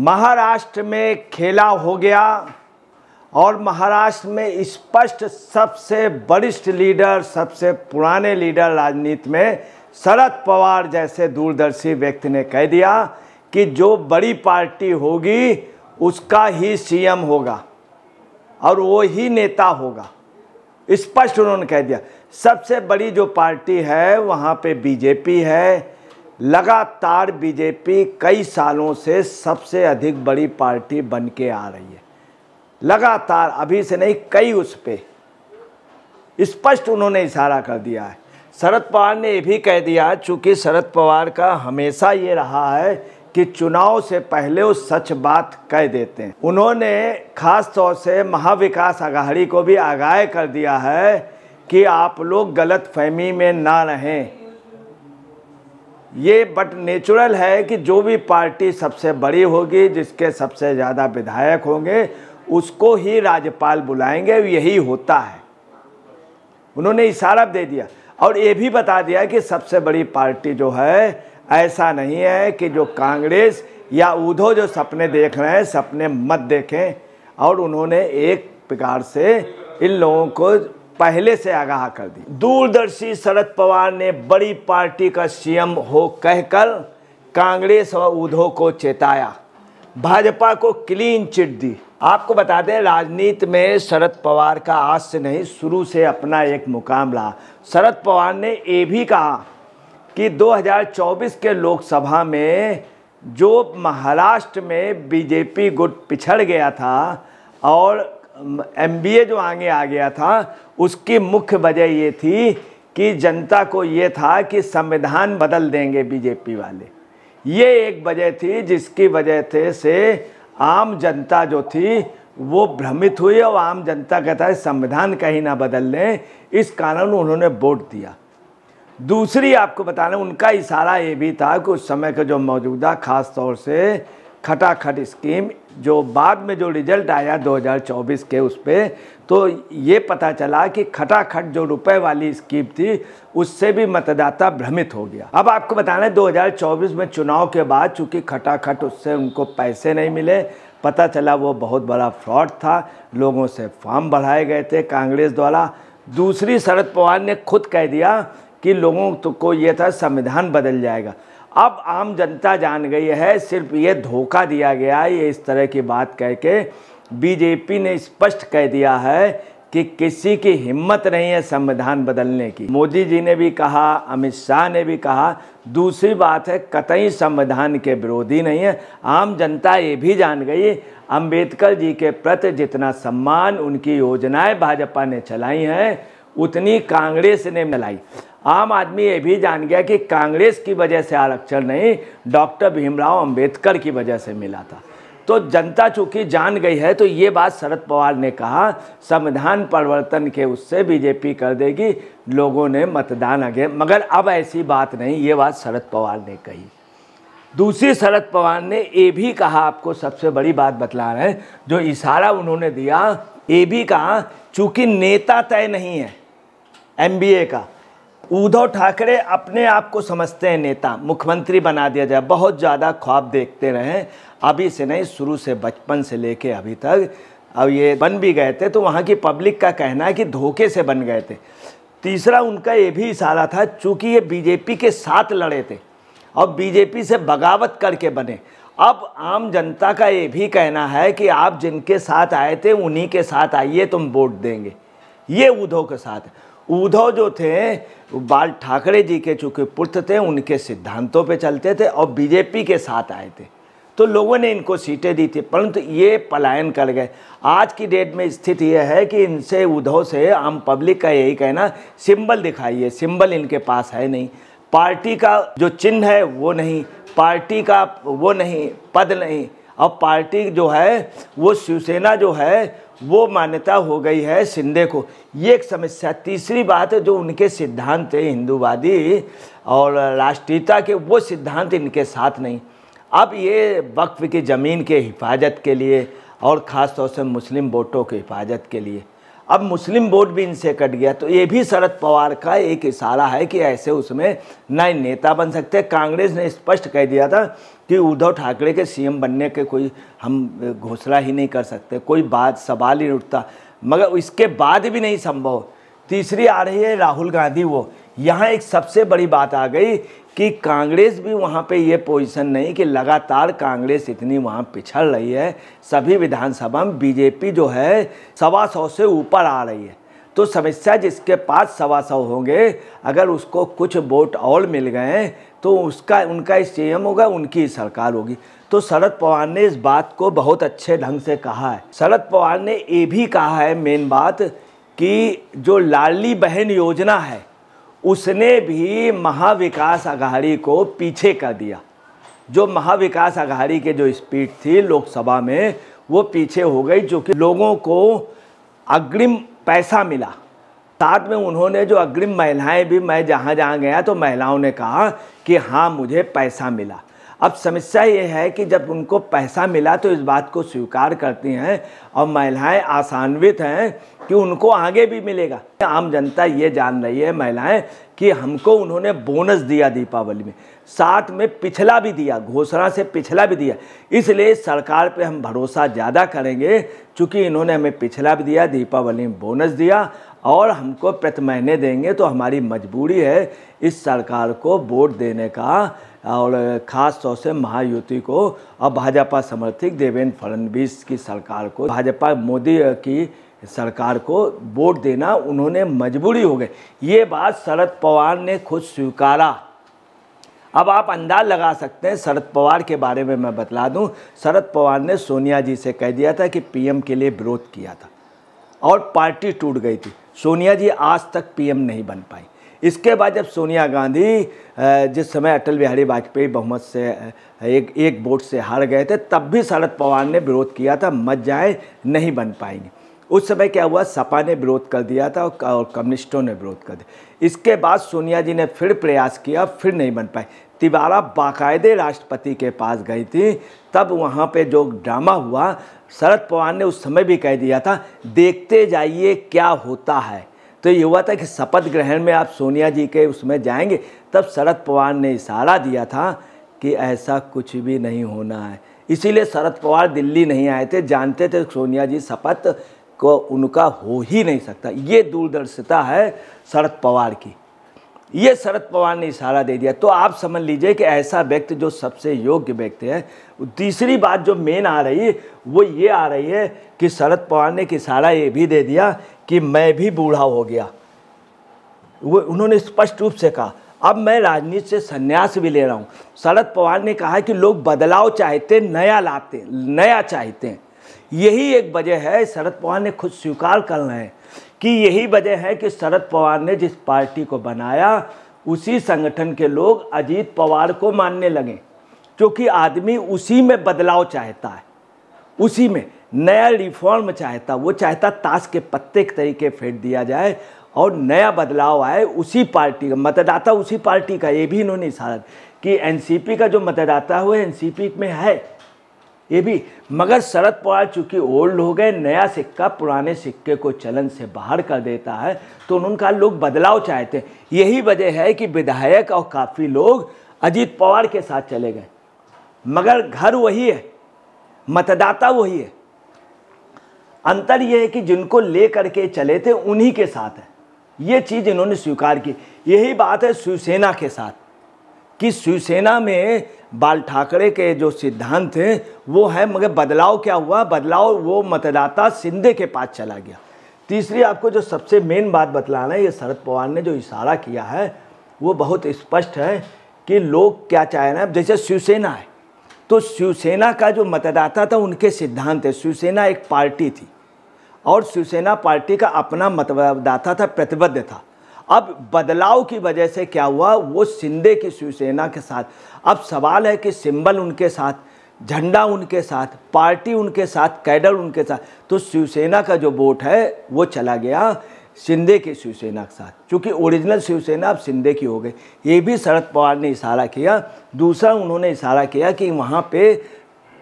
महाराष्ट्र में खेला हो गया और महाराष्ट्र में स्पष्ट सबसे वरिष्ठ लीडर सबसे पुराने लीडर राजनीति में शरद पवार जैसे दूरदर्शी व्यक्ति ने कह दिया कि जो बड़ी पार्टी होगी उसका ही सीएम होगा और वो ही नेता होगा स्पष्ट उन्होंने कह दिया सबसे बड़ी जो पार्टी है वहाँ पे बीजेपी है लगातार बीजेपी कई सालों से सबसे अधिक बड़ी पार्टी बन के आ रही है लगातार अभी से नहीं कई उस पर स्पष्ट उन्होंने इशारा कर दिया है शरद पवार ने यह भी कह दिया चूँकि शरद पवार का हमेशा ये रहा है कि चुनाव से पहले वो सच बात कह देते हैं उन्होंने खास तौर से महाविकास आघाड़ी को भी आगाह कर दिया है कि आप लोग गलत फहमी में ना रहें ये बट नेचुरल है कि जो भी पार्टी सबसे बड़ी होगी जिसके सबसे ज़्यादा विधायक होंगे उसको ही राज्यपाल बुलाएंगे यही होता है उन्होंने इशारा दे दिया और ये भी बता दिया कि सबसे बड़ी पार्टी जो है ऐसा नहीं है कि जो कांग्रेस या उधो जो सपने देख रहे हैं सपने मत देखें और उन्होंने एक प्रकार से इन लोगों को पहले से आगाह कर दी दूरदर्शी शरद पवार ने बड़ी पार्टी का सीएम हो कहकर कांग्रेस और उद्धव को चेताया भाजपा को क्लीन चिट दी आपको बता दें राजनीति में शरद पवार का आज से नहीं शुरू से अपना एक मुकाम रहा शरद पवार ने ये भी कहा कि 2024 के लोकसभा में जो महाराष्ट्र में बीजेपी गुट पिछड़ गया था और एम जो आगे आ गया था उसकी मुख्य वजह ये थी कि जनता को ये था कि संविधान बदल देंगे बीजेपी वाले ये एक वजह थी जिसकी वजह थे से आम जनता जो थी वो भ्रमित हुई और आम जनता कहता है संविधान कहीं ना बदल लें इस कारण उन्होंने वोट दिया दूसरी आपको बताना उनका इशारा ये भी था कि उस समय का जो मौजूदा ख़ास तौर से खटाखट स्कीम जो बाद में जो रिजल्ट आया 2024 के उस पर तो ये पता चला कि खटाखट जो रुपए वाली स्कीम थी उससे भी मतदाता भ्रमित हो गया अब आपको बताना है 2024 में चुनाव के बाद चूंकि खटाखट उससे उनको पैसे नहीं मिले पता चला वो बहुत बड़ा फ्रॉड था लोगों से फॉर्म बढ़ाए गए थे कांग्रेस द्वारा दूसरी शरद पवार ने खुद कह दिया कि लोगों तो को ये था संविधान बदल जाएगा अब आम जनता जान गई है सिर्फ ये धोखा दिया गया ये इस तरह की बात कह के बीजेपी ने स्पष्ट कह दिया है कि किसी की हिम्मत नहीं है संविधान बदलने की मोदी जी ने भी कहा अमित शाह ने भी कहा दूसरी बात है कतई संविधान के विरोधी नहीं है आम जनता ये भी जान गई अंबेडकर जी के प्रति जितना सम्मान उनकी योजनाएं भाजपा ने चलाई हैं उतनी कांग्रेस ने मिलाई आम आदमी ये भी जान गया कि कांग्रेस की वजह से आरक्षण नहीं डॉक्टर भीमराव अंबेडकर की वजह से मिला था तो जनता चूंकि जान गई है तो ये बात शरद पवार ने कहा संविधान परिवर्तन के उससे बीजेपी कर देगी लोगों ने मतदान आगे मगर अब ऐसी बात नहीं ये बात शरद पवार ने कही दूसरी शरद पवार ने ये भी कहा आपको सबसे बड़ी बात बतला रहे हैं जो इशारा उन्होंने दिया ये भी कहा चूंकि नेता तय नहीं है एमबीए का उद्धव ठाकरे अपने आप को समझते हैं नेता मुख्यमंत्री बना दिया जाए बहुत ज़्यादा ख्वाब देखते रहे अभी से नहीं शुरू से बचपन से लेके अभी तक अब ये बन भी गए थे तो वहाँ की पब्लिक का कहना है कि धोखे से बन गए थे तीसरा उनका ये भी इशारा था चूँकि ये बीजेपी के साथ लड़े थे और बीजेपी से बगावत करके बने अब आम जनता का ये भी कहना है कि आप जिनके साथ आए थे उन्हीं के साथ आइए तुम वोट देंगे ये उद्धव के साथ उद्धव जो थे बाल ठाकरे जी के चूँकि पुत्र थे उनके सिद्धांतों पे चलते थे और बीजेपी के साथ आए थे तो लोगों ने इनको सीटें दी थी परंतु ये पलायन कर गए आज की डेट में स्थिति यह है कि इनसे उद्धव से आम पब्लिक का यही कहना सिंबल दिखाइए सिंबल इनके पास है नहीं पार्टी का जो चिन्ह है वो नहीं पार्टी का वो नहीं पद नहीं अब पार्टी जो है वो शिवसेना जो है वो मान्यता हो गई है शिंदे को ये एक समस्या तीसरी बात है जो उनके सिद्धांत है हिंदूवादी और राष्ट्रीयता के वो सिद्धांत इनके साथ नहीं अब ये वक्फ की ज़मीन के हिफाजत के लिए और ख़ास तौर से मुस्लिम वोटों की हिफाजत के लिए अब मुस्लिम वोट भी इनसे कट गया तो ये भी शरद पवार का एक इशारा है कि ऐसे उसमें नए नेता बन सकते हैं कांग्रेस ने स्पष्ट कह दिया था कि उद्धव ठाकरे के सीएम बनने के कोई हम घोषणा ही नहीं कर सकते कोई बात सवाल ही उठता मगर इसके बाद भी नहीं संभव तीसरी आ रही है राहुल गांधी वो यहाँ एक सबसे बड़ी बात आ गई कि कांग्रेस भी वहाँ पे ये पोजीशन नहीं कि लगातार कांग्रेस इतनी वहाँ पिछड़ रही है सभी विधानसभा में बीजेपी जो है सवा सौ से ऊपर आ रही है तो समस्या जिसके पास सवा सौ होंगे अगर उसको कुछ वोट और मिल गए तो उसका उनका सीएम होगा उनकी सरकार होगी तो शरद पवार ने इस बात को बहुत अच्छे ढंग से कहा है शरद पवार ने ये भी कहा है मेन बात कि जो लाडली बहन योजना है उसने भी महाविकास आघाड़ी को पीछे कर दिया जो महाविकास आघाड़ी के जो स्पीड थी लोकसभा में वो पीछे हो गई जो कि लोगों को अग्रिम पैसा मिला साथ में उन्होंने जो अग्रिम महिलाएं भी मैं जहाँ जहाँ गया तो महिलाओं ने कहा कि हाँ मुझे पैसा मिला अब समस्या ये है कि जब उनको पैसा मिला तो इस बात को स्वीकार करती हैं और महिलाएं आसान्वित हैं कि उनको आगे भी मिलेगा आम जनता ये जान रही है महिलाएं कि हमको उन्होंने बोनस दिया दीपावली में साथ में पिछला भी दिया घोषणा से पिछला भी दिया इसलिए सरकार पे हम भरोसा ज़्यादा करेंगे क्योंकि इन्होंने हमें पिछला भी दिया दीपावली में बोनस दिया और हमको प्रति महीने देंगे तो हमारी मजबूरी है इस सरकार को वोट देने का और ख़ास तौर से महायुति को और भाजपा समर्थित देवेंद्र फडणवीस की सरकार को भाजपा मोदी की सरकार को वोट देना उन्होंने मजबूरी हो गई ये बात शरद पवार ने खुद स्वीकारा अब आप अंदाज लगा सकते हैं शरद पवार के बारे में मैं बतला दूं शरद पवार ने सोनिया जी से कह दिया था कि पीएम के लिए विरोध किया था और पार्टी टूट गई थी सोनिया जी आज तक पीएम नहीं बन पाई इसके बाद जब सोनिया गांधी जिस समय अटल बिहारी वाजपेयी बहुमत से एक एक वोट से हार गए थे तब भी शरद पवार ने विरोध किया था मत जाए नहीं बन पाएंगे उस समय क्या हुआ सपा ने विरोध कर दिया था और कम्युनिस्टों ने विरोध कर दिया इसके बाद सोनिया जी ने फिर प्रयास किया फिर नहीं बन पाए तिवारा बाकायदे राष्ट्रपति के पास गई थी तब वहाँ पे जो ड्रामा हुआ शरद पवार ने उस समय भी कह दिया था देखते जाइए क्या होता है तो ये हुआ था कि शपथ ग्रहण में आप सोनिया जी के उसमें जाएंगे तब शरद पवार ने इशारा दिया था कि ऐसा कुछ भी नहीं होना है इसीलिए शरद पवार दिल्ली नहीं आए थे जानते थे सोनिया जी शपथ को उनका हो ही नहीं सकता ये दूरदर्शिता है शरद पवार की ये शरद पवार ने इशारा दे दिया तो आप समझ लीजिए कि ऐसा व्यक्ति जो सबसे योग्य व्यक्ति है तीसरी बात जो मेन आ रही है वो ये आ रही है कि शरद पवार ने एक इशारा ये भी दे दिया कि मैं भी बूढ़ा हो गया वो उन्होंने स्पष्ट रूप से कहा अब मैं राजनीति से संन्यास भी ले रहा हूँ शरद पवार ने कहा कि लोग बदलाव चाहते नया लाते नया चाहते हैं यही एक वजह है शरद पवार ने खुद स्वीकार कर रहे हैं कि यही वजह है कि शरद पवार ने जिस पार्टी को बनाया उसी संगठन के लोग अजीत पवार को मानने लगे क्योंकि आदमी उसी में बदलाव चाहता है उसी में नया रिफॉर्म चाहता वो चाहता ताश के पत्ते के तरीके फेंक दिया जाए और नया बदलाव आए उसी पार्टी का मतदाता उसी पार्टी का ये भी इन्होंने इशारा कि एनसीपी का जो मतदाता है वो एन में है ये भी मगर शरद पवार चूंकि ओल्ड हो गए नया सिक्का पुराने सिक्के को चलन से बाहर कर देता है तो उनका लोग बदलाव चाहते हैं यही वजह है कि विधायक और काफ़ी लोग अजीत पवार के साथ चले गए मगर घर वही है मतदाता वही है अंतर यह है कि जिनको ले करके चले थे उन्हीं के साथ है ये चीज़ इन्होंने स्वीकार की यही बात है शिवसेना के साथ कि शिवसेना में बाल ठाकरे के जो सिद्धांत थे वो है मगर बदलाव क्या हुआ बदलाव वो मतदाता सिंधे के पास चला गया तीसरी आपको जो सबसे मेन बात बतलाना है ये शरद पवार ने जो इशारा किया है वो बहुत स्पष्ट है कि लोग क्या चाह रहे हैं जैसे शिवसेना है तो शिवसेना का जो मतदाता था उनके सिद्धांत है शिवसेना एक पार्टी थी और शिवसेना पार्टी का अपना मतदाता था प्रतिबद्ध था अब बदलाव की वजह से क्या हुआ वो सिंधे की शिवसेना के साथ अब सवाल है कि सिंबल उनके साथ झंडा उनके साथ पार्टी उनके साथ कैडर उनके साथ तो शिवसेना का जो वोट है वो चला गया शिंदे के शिवसेना के साथ चूँकि ओरिजिनल शिवसेना अब शिंदे की हो गई ये भी शरद पवार ने इशारा किया दूसरा उन्होंने इशारा किया कि वहाँ पे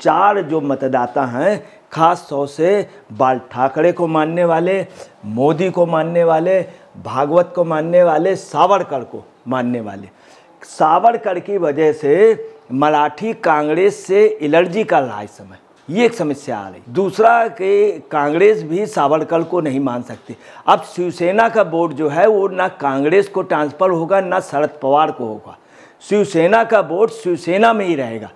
चार जो मतदाता हैं खास तौर से बाल ठाकरे को मानने वाले मोदी को मानने वाले भागवत को मानने वाले सावरकर को मानने वाले सावरकर की वजह से मराठी कांग्रेस से एलर्जी कर रहा है इस समय ये एक समस्या आ रही दूसरा कि कांग्रेस भी सावरकर को नहीं मान सकती अब शिवसेना का वोट जो है वो ना कांग्रेस को ट्रांसफ़र होगा ना शरद पवार को होगा शिवसेना का वोट शिवसेना में ही रहेगा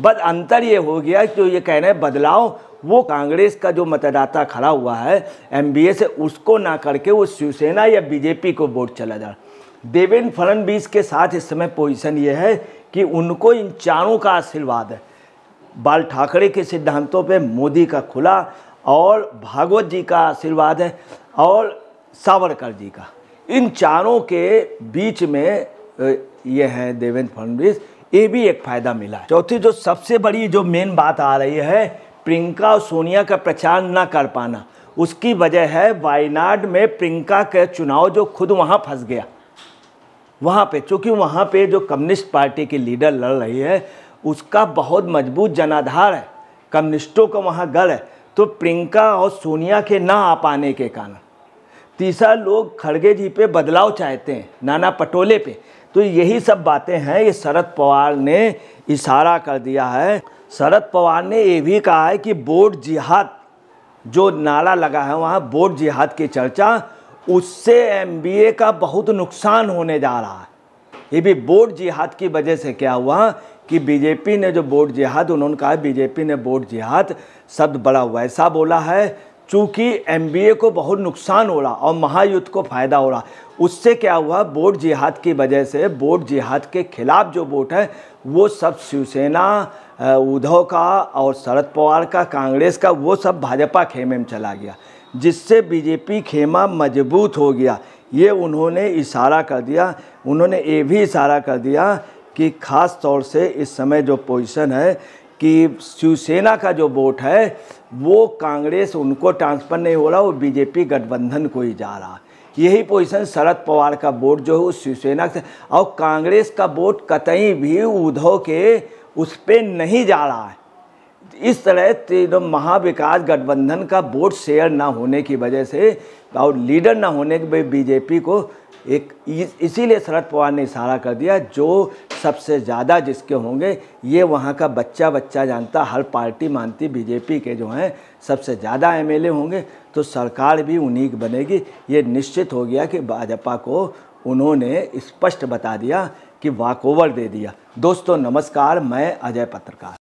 बस अंतर ये हो गया जो ये कह रहे हैं बदलाव वो कांग्रेस का जो मतदाता खड़ा हुआ है एमबीए से उसको ना करके वो शिवसेना या बीजेपी को वोट चला जा देवेंद्र फडणवीस के साथ इस समय पोजीशन ये है कि उनको इन चारों का आशीर्वाद है बाल ठाकरे के सिद्धांतों पे मोदी का खुला और भागवत जी का आशीर्वाद है और सावरकर जी का इन चारों के बीच में ये है देवेंद्र फडणवीस ये भी एक फ़ायदा मिला चौथी जो सबसे बड़ी जो मेन बात आ रही है प्रियंका और सोनिया का प्रचार ना कर पाना उसकी वजह है वायनाड में प्रियंका का चुनाव जो खुद वहाँ फंस गया वहाँ पे चूँकि वहाँ पे जो कम्युनिस्ट पार्टी की लीडर लड़ रही है उसका बहुत मजबूत जनाधार है कम्युनिस्टों का वहाँ गढ़ है तो प्रियंका और सोनिया के ना आ पाने के कारण तीसरा लोग खड़गे जी पे बदलाव चाहते हैं नाना पटोले पे तो यही सब बातें हैं ये शरद पवार ने इशारा कर दिया है शरद पवार ने ये भी कहा है कि बोर्ड जिहाद जो नारा लगा है वहाँ बोर्ड जिहाद की चर्चा उससे एमबीए का बहुत नुकसान होने जा रहा है ये भी बोर्ड जिहाद की वजह से क्या हुआ कि बीजेपी ने जो बोर्ड जिहाद उन्होंने कहा बीजेपी ने बोर्ड जिहाद शब्द बड़ा वैसा बोला है चूँकि एमबीए को बहुत नुकसान हो रहा और महायुद्ध को फ़ायदा हो रहा उससे क्या हुआ बोर्ड जिहाद की वजह से बोर्ड जिहाद के खिलाफ जो वोट है वो सब शिवसेना उद्धव का और शरद पवार का कांग्रेस का वो सब भाजपा खेमे में चला गया जिससे बीजेपी खेमा मजबूत हो गया ये उन्होंने इशारा कर दिया उन्होंने ये भी इशारा कर दिया कि ख़ास तौर से इस समय जो पोजीशन है कि शिवसेना का जो वोट है वो कांग्रेस उनको ट्रांसफ़र नहीं हो रहा वो बीजेपी गठबंधन को ही जा रहा यही पोजीशन शरद पवार का वोट जो है वो शिवसेना से और कांग्रेस का वोट कतई भी उद्धव के उस पर नहीं जा रहा है इस तरह तीनों महाविकास गठबंधन का वोट शेयर ना होने की वजह से और लीडर ना होने के बीजेपी को एक इसीलिए शरद पवार ने इशारा कर दिया जो सबसे ज़्यादा जिसके होंगे ये वहाँ का बच्चा बच्चा जानता हर पार्टी मानती बीजेपी के जो हैं सबसे ज़्यादा एमएलए होंगे तो सरकार भी उन्हीं बनेगी ये निश्चित हो गया कि भाजपा को उन्होंने स्पष्ट बता दिया कि वाकओवर दे दिया दोस्तों नमस्कार मैं अजय पत्रकार